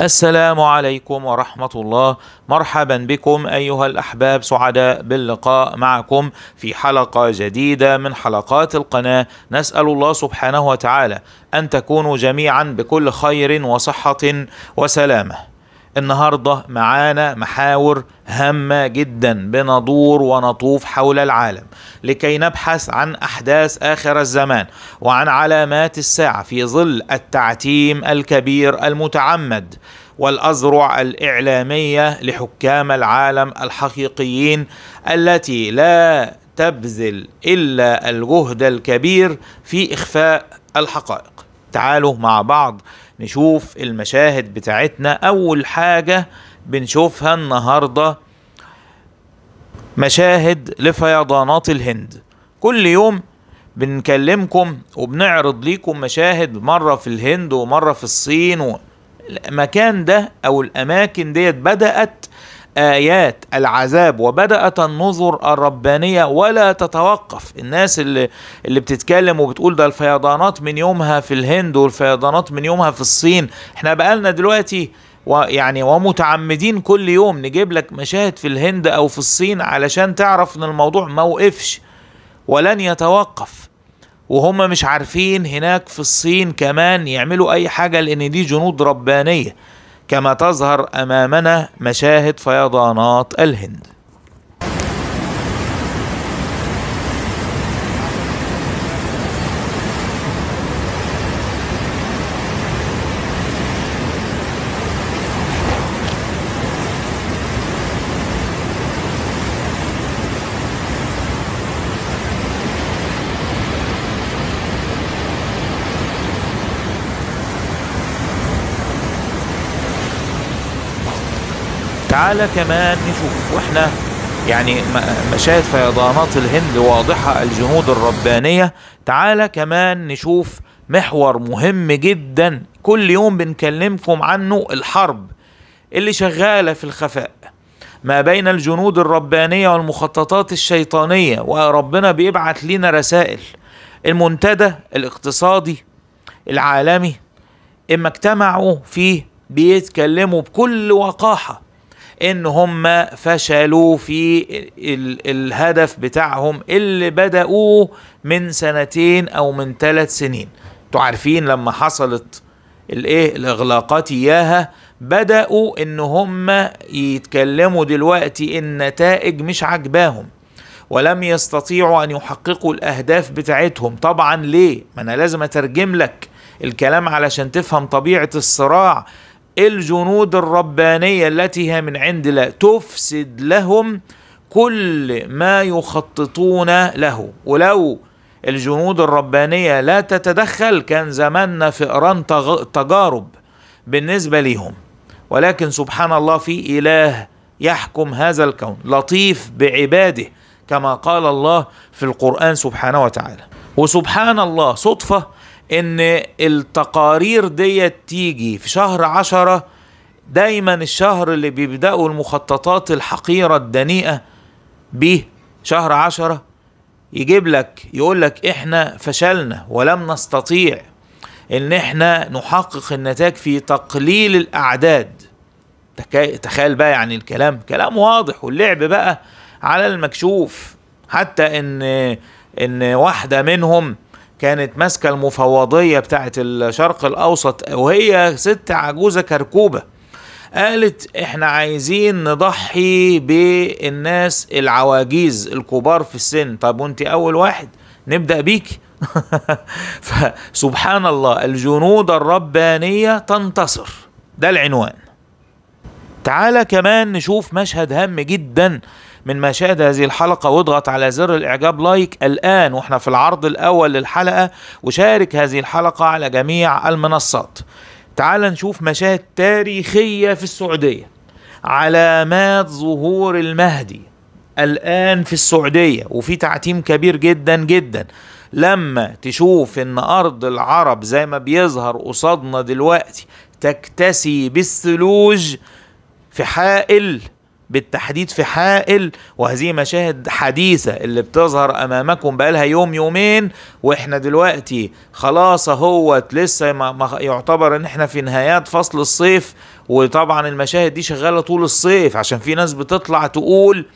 السلام عليكم ورحمة الله مرحبا بكم أيها الأحباب سعداء باللقاء معكم في حلقة جديدة من حلقات القناة نسأل الله سبحانه وتعالى أن تكونوا جميعا بكل خير وصحة وسلامة النهاردة معانا محاور هامة جدا بندور ونطوف حول العالم لكي نبحث عن أحداث آخر الزمان وعن علامات الساعة في ظل التعتيم الكبير المتعمد والأذرع الإعلامية لحكام العالم الحقيقيين التي لا تبذل إلا الجهد الكبير في إخفاء الحقائق تعالوا مع بعض نشوف المشاهد بتاعتنا اول حاجه بنشوفها النهارده مشاهد لفيضانات الهند كل يوم بنكلمكم وبنعرض ليكم مشاهد مره في الهند ومره في الصين و... المكان ده او الاماكن ديت بدات آيات العذاب وبدأت النظر الربانية ولا تتوقف الناس اللي, اللي بتتكلم وبتقول ده الفيضانات من يومها في الهند والفيضانات من يومها في الصين احنا بقالنا دلوقتي ويعني ومتعمدين كل يوم نجيب لك مشاهد في الهند او في الصين علشان تعرف ان الموضوع ما وقفش ولن يتوقف وهم مش عارفين هناك في الصين كمان يعملوا اي حاجه لان دي جنود ربانيه كما تظهر امامنا مشاهد فيضانات الهند تعال كمان نشوف واحنا يعني مشاهد فيضانات الهند واضحة الجنود الربانية تعال كمان نشوف محور مهم جدا كل يوم بنكلمكم عنه الحرب اللي شغالة في الخفاء ما بين الجنود الربانية والمخططات الشيطانية وربنا بيبعت لنا رسائل المنتدى الاقتصادي العالمي اما اجتمعوا فيه بيتكلموا بكل وقاحة ان هم فشلوا في الهدف بتاعهم اللي بدأوه من سنتين او من ثلاث سنين انتوا عارفين لما حصلت الايه الاغلاقات اياها بدأوا ان هم يتكلموا دلوقتي النتائج مش عاجباهم ولم يستطيعوا ان يحققوا الاهداف بتاعتهم طبعا ليه ما انا لازم اترجم لك الكلام علشان تفهم طبيعه الصراع الجنود الربانيه التي هي من عند الله تفسد لهم كل ما يخططون له ولو الجنود الربانيه لا تتدخل كان زماننا فئران تجارب بالنسبه ليهم ولكن سبحان الله في اله يحكم هذا الكون لطيف بعباده كما قال الله في القران سبحانه وتعالى وسبحان الله صدفه ان التقارير ديت تيجي في شهر عشرة دايما الشهر اللي بيبدأوا المخططات الحقيرة الدنيئة بيه شهر عشرة يجيب لك يقول لك احنا فشلنا ولم نستطيع ان احنا نحقق النتائج في تقليل الاعداد تخيل بقى يعني الكلام كلام واضح واللعب بقى على المكشوف حتى ان ان واحدة منهم كانت ماسكة المفوضية بتاعة الشرق الأوسط وهي ست عجوزة كركوبة قالت احنا عايزين نضحي بالناس العواجيز الكبار في السن طب وانت أول واحد نبدأ بيك فسبحان الله الجنود الربانية تنتصر ده العنوان تعالى كمان نشوف مشهد هام جدا من مشاهد هذه الحلقة واضغط على زر الإعجاب لايك الآن وإحنا في العرض الأول للحلقة وشارك هذه الحلقة على جميع المنصات تعال نشوف مشاهد تاريخية في السعودية علامات ظهور المهدي الآن في السعودية وفي تعتيم كبير جدا جدا لما تشوف ان ارض العرب زي ما بيظهر قصادنا دلوقتي تكتسي بالثلوج في حائل بالتحديد في حائل وهذه مشاهد حديثة اللي بتظهر أمامكم بقالها يوم يومين وإحنا دلوقتي خلاص اهوت لسه ما يعتبر إن إحنا في نهايات فصل الصيف وطبعا المشاهد دي شغالة طول الصيف عشان في ناس بتطلع تقول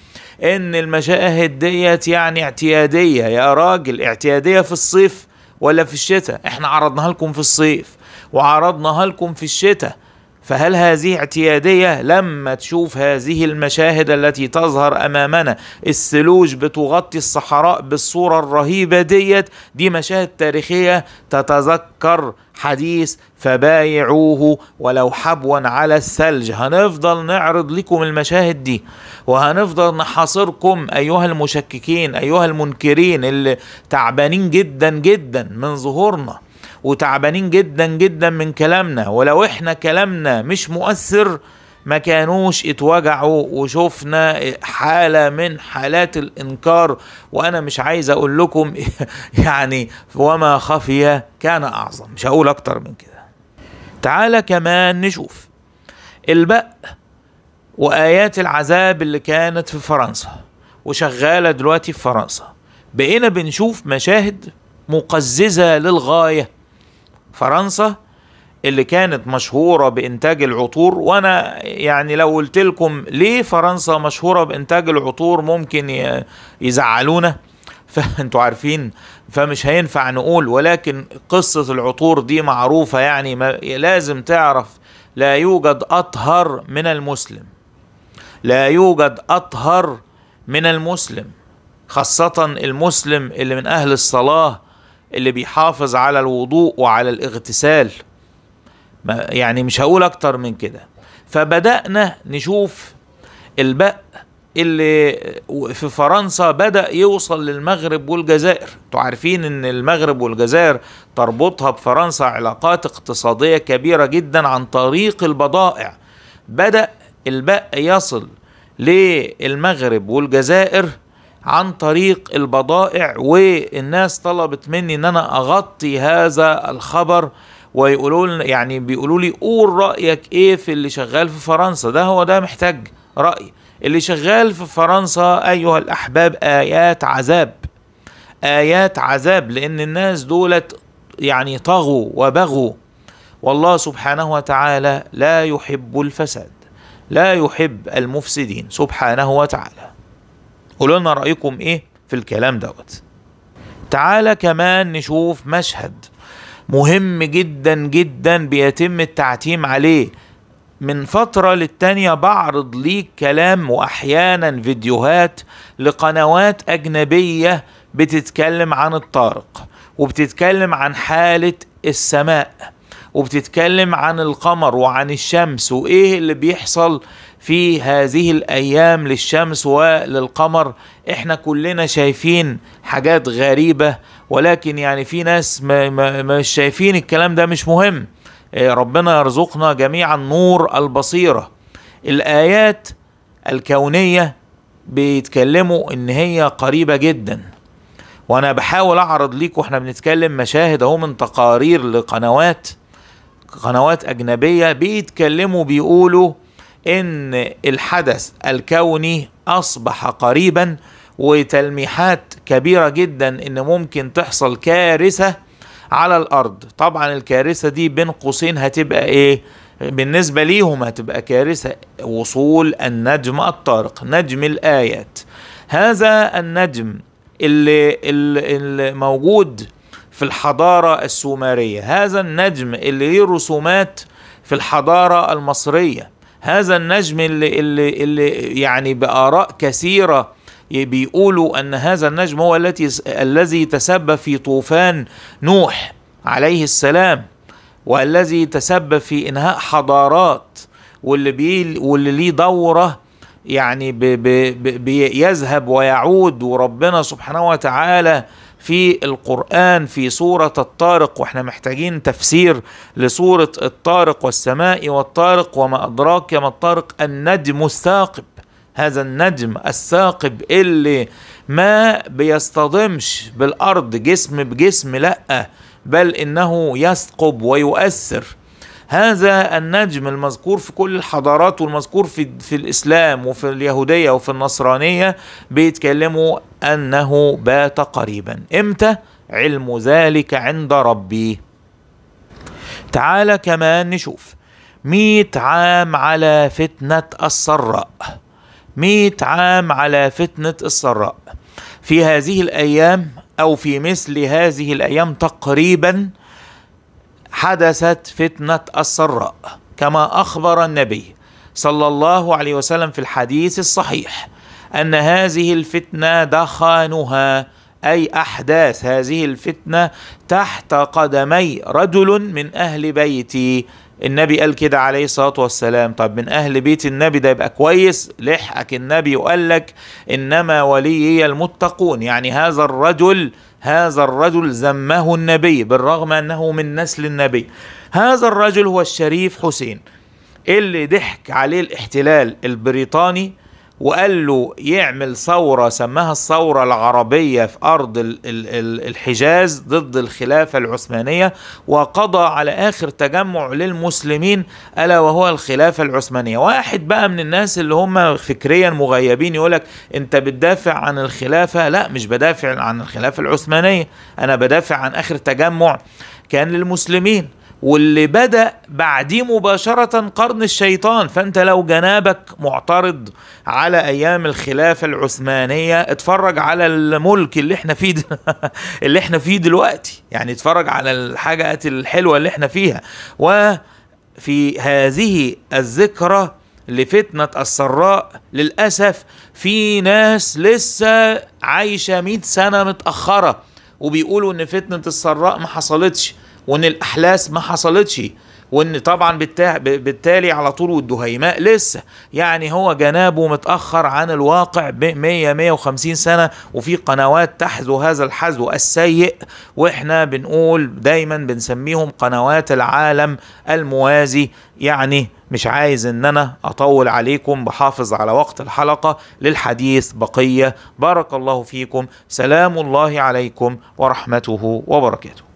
إن المشاهد ديت يعني اعتيادية يا راجل اعتيادية في الصيف ولا في الشتاء إحنا عرضناها لكم في الصيف وعرضناها لكم في الشتاء فهل هذه اعتياديه لما تشوف هذه المشاهد التي تظهر امامنا الثلوج بتغطي الصحراء بالصوره الرهيبه ديت دي مشاهد تاريخيه تتذكر حديث فبايعوه ولو حبوا على الثلج هنفضل نعرض لكم المشاهد دي وهنفضل نحاصركم ايها المشككين ايها المنكرين اللي تعبانين جدا جدا من ظهورنا وتعبانين جدا جدا من كلامنا ولو احنا كلامنا مش مؤثر ما كانوش اتوجعوا وشفنا حالة من حالات الإنكار وأنا مش عايز أقول لكم يعني وما خفي كان أعظم مش هقول أكتر من كده تعالى كمان نشوف البق وآيات العذاب اللي كانت في فرنسا وشغالة دلوقتي في فرنسا بقينا بنشوف مشاهد مقززة للغاية فرنسا اللي كانت مشهوره بانتاج العطور وانا يعني لو قلت لكم ليه فرنسا مشهوره بانتاج العطور ممكن يزعلونا فانتوا عارفين فمش هينفع نقول ولكن قصه العطور دي معروفه يعني ما لازم تعرف لا يوجد اطهر من المسلم لا يوجد اطهر من المسلم خاصه المسلم اللي من اهل الصلاه اللي بيحافظ على الوضوء وعلى الاغتسال يعني مش هقول اكتر من كده فبدأنا نشوف البق اللي في فرنسا بدأ يوصل للمغرب والجزائر انتوا عارفين ان المغرب والجزائر تربطها بفرنسا علاقات اقتصادية كبيرة جدا عن طريق البضائع بدأ البق يصل للمغرب والجزائر عن طريق البضائع والناس طلبت مني ان انا اغطي هذا الخبر ويقولوا يعني بيقولوا لي قول رايك ايه في اللي شغال في فرنسا ده هو ده محتاج راي اللي شغال في فرنسا ايها الاحباب ايات عذاب ايات عذاب لان الناس دولت يعني طغوا وبغوا والله سبحانه وتعالى لا يحب الفساد لا يحب المفسدين سبحانه وتعالى قولوا لنا رايكم ايه في الكلام دوت تعالى كمان نشوف مشهد مهم جدا جدا بيتم التعتيم عليه من فترة للتانية بعرض ليك كلام وأحيانا فيديوهات لقنوات أجنبية بتتكلم عن الطارق وبتتكلم عن حالة السماء وبتتكلم عن القمر وعن الشمس وايه اللي بيحصل في هذه الايام للشمس وللقمر احنا كلنا شايفين حاجات غريبه ولكن يعني في ناس مش شايفين الكلام ده مش مهم إيه، ربنا يرزقنا جميعا نور البصيره الايات الكونيه بيتكلموا ان هي قريبه جدا وانا بحاول اعرض ليكم واحنا بنتكلم مشاهد اهو من تقارير لقنوات قنوات اجنبيه بيتكلموا بيقولوا ان الحدث الكوني اصبح قريبا وتلميحات كبيره جدا ان ممكن تحصل كارثه على الارض طبعا الكارثه دي بين قوسين هتبقى ايه بالنسبه ليهم هتبقى كارثه وصول النجم الطارق نجم الايات هذا النجم اللي, اللي موجود في الحضارة السومرية هذا النجم اللي ليه رسومات في الحضارة المصرية هذا النجم اللي, اللي, اللي يعني بآراء كثيرة بيقولوا أن هذا النجم هو التي الذي تسبب في طوفان نوح عليه السلام والذي تسبب في انهاء حضارات واللي بي واللي ليه دوره يعني بيذهب بي بي ويعود وربنا سبحانه وتعالى في القرآن في سورة الطارق واحنا محتاجين تفسير لسورة الطارق والسماء والطارق وما أدراك ما الطارق النجم الثاقب هذا النجم الثاقب اللي ما بيصطدمش بالأرض جسم بجسم لأ بل إنه يثقب ويؤثر هذا النجم المذكور في كل الحضارات والمذكور في, في الإسلام وفي اليهودية وفي النصرانية بيتكلموا أنه بات قريبا إمتى؟ علم ذلك عند ربي تعال كمان نشوف مئة عام على فتنة السراء مئة عام على فتنة السراء في هذه الأيام أو في مثل هذه الأيام تقريبا حدثت فتنة السراء كما أخبر النبي صلى الله عليه وسلم في الحديث الصحيح ان هذه الفتنه دخانها اي احداث هذه الفتنه تحت قدمي رجل من اهل بيتي النبي قال كده عليه الصلاه والسلام طب من اهل بيت النبي ده يبقى كويس لحقك النبي وقال لك انما وليي المتقون يعني هذا الرجل هذا الرجل ذمه النبي بالرغم انه من نسل النبي هذا الرجل هو الشريف حسين اللي ضحك عليه الاحتلال البريطاني وقال له يعمل ثورة سماها الثورة العربية في أرض الحجاز ضد الخلافة العثمانية وقضى على آخر تجمع للمسلمين ألا وهو الخلافة العثمانية واحد بقى من الناس اللي هم فكريا مغيبين يقولك أنت بتدافع عن الخلافة لا مش بدافع عن الخلافة العثمانية أنا بدافع عن آخر تجمع كان للمسلمين واللي بدأ بعديه مباشرة قرن الشيطان فأنت لو جنابك معترض على أيام الخلافة العثمانية اتفرج على الملك اللي احنا فيه اللي احنا فيه دلوقتي يعني اتفرج على الحاجات الحلوة اللي احنا فيها وفي هذه الذكرى لفتنة السراء للأسف في ناس لسه عايشة 100 سنة متأخرة وبيقولوا إن فتنة السراء ما حصلتش وان الاحلاس ما حصلتش وان طبعا بالتالي على طول والدهيماء لسه يعني هو جنابه متاخر عن الواقع ب 100 150 سنه وفي قنوات تحذو هذا الحذو السيء واحنا بنقول دايما بنسميهم قنوات العالم الموازي يعني مش عايز ان انا اطول عليكم بحافظ على وقت الحلقه للحديث بقيه بارك الله فيكم سلام الله عليكم ورحمته وبركاته